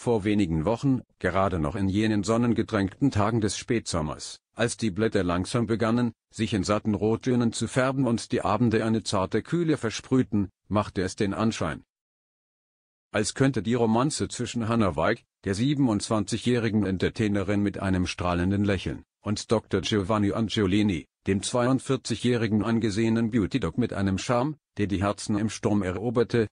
Vor wenigen Wochen, gerade noch in jenen sonnengetränkten Tagen des Spätsommers, als die Blätter langsam begannen, sich in satten Rottönen zu färben und die Abende eine zarte Kühle versprühten, machte es den Anschein, als könnte die Romanze zwischen Hannah Weig, der 27-jährigen Entertainerin mit einem strahlenden Lächeln, und Dr. Giovanni Angiolini, dem 42-jährigen angesehenen Beauty-Doc mit einem Charme, der die Herzen im Sturm eroberte,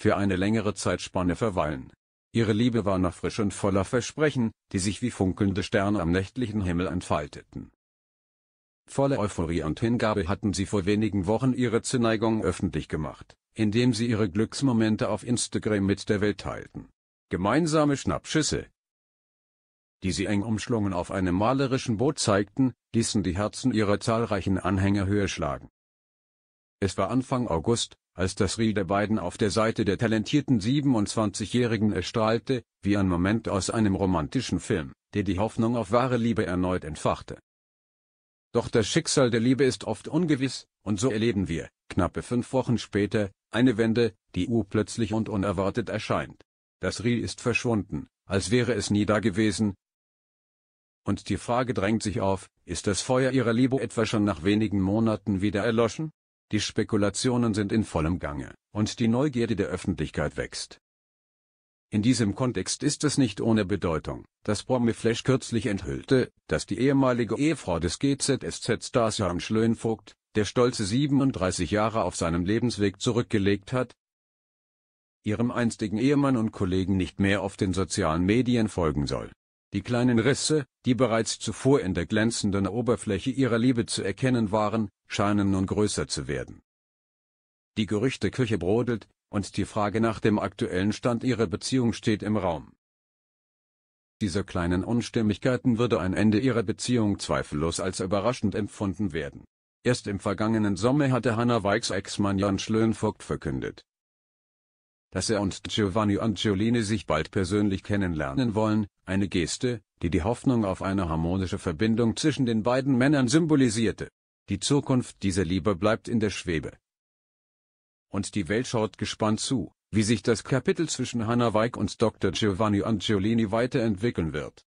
für eine längere Zeitspanne verweilen. Ihre Liebe war noch frisch und voller Versprechen, die sich wie funkelnde Sterne am nächtlichen Himmel entfalteten. Voller Euphorie und Hingabe hatten sie vor wenigen Wochen ihre Zuneigung öffentlich gemacht, indem sie ihre Glücksmomente auf Instagram mit der Welt teilten. Gemeinsame Schnappschüsse, die sie eng umschlungen auf einem malerischen Boot zeigten, ließen die Herzen ihrer zahlreichen Anhänger höher schlagen. Es war Anfang August, als das der beiden auf der Seite der talentierten 27-Jährigen erstrahlte, wie ein Moment aus einem romantischen Film, der die Hoffnung auf wahre Liebe erneut entfachte. Doch das Schicksal der Liebe ist oft ungewiss, und so erleben wir, knappe fünf Wochen später, eine Wende, die urplötzlich und unerwartet erscheint. Das Rie ist verschwunden, als wäre es nie da gewesen. Und die Frage drängt sich auf, ist das Feuer ihrer Liebe etwa schon nach wenigen Monaten wieder erloschen? Die Spekulationen sind in vollem Gange, und die Neugierde der Öffentlichkeit wächst. In diesem Kontext ist es nicht ohne Bedeutung, dass Promiflash kürzlich enthüllte, dass die ehemalige Ehefrau des GZSZ-Stars Jan Schlönvogt, der stolze 37 Jahre auf seinem Lebensweg zurückgelegt hat, ihrem einstigen Ehemann und Kollegen nicht mehr auf den sozialen Medien folgen soll. Die kleinen Risse, die bereits zuvor in der glänzenden Oberfläche ihrer Liebe zu erkennen waren, scheinen nun größer zu werden. Die Gerüchteküche brodelt, und die Frage nach dem aktuellen Stand ihrer Beziehung steht im Raum. Dieser kleinen Unstimmigkeiten würde ein Ende ihrer Beziehung zweifellos als überraschend empfunden werden. Erst im vergangenen Sommer hatte Hannah Weix Ex-Mann Jan Schlönvogt verkündet, dass er und Giovanni Angiolini sich bald persönlich kennenlernen wollen, eine Geste, die die Hoffnung auf eine harmonische Verbindung zwischen den beiden Männern symbolisierte. Die Zukunft dieser Liebe bleibt in der Schwebe. Und die Welt schaut gespannt zu, wie sich das Kapitel zwischen Hannah Weig und Dr. Giovanni Angiolini weiterentwickeln wird.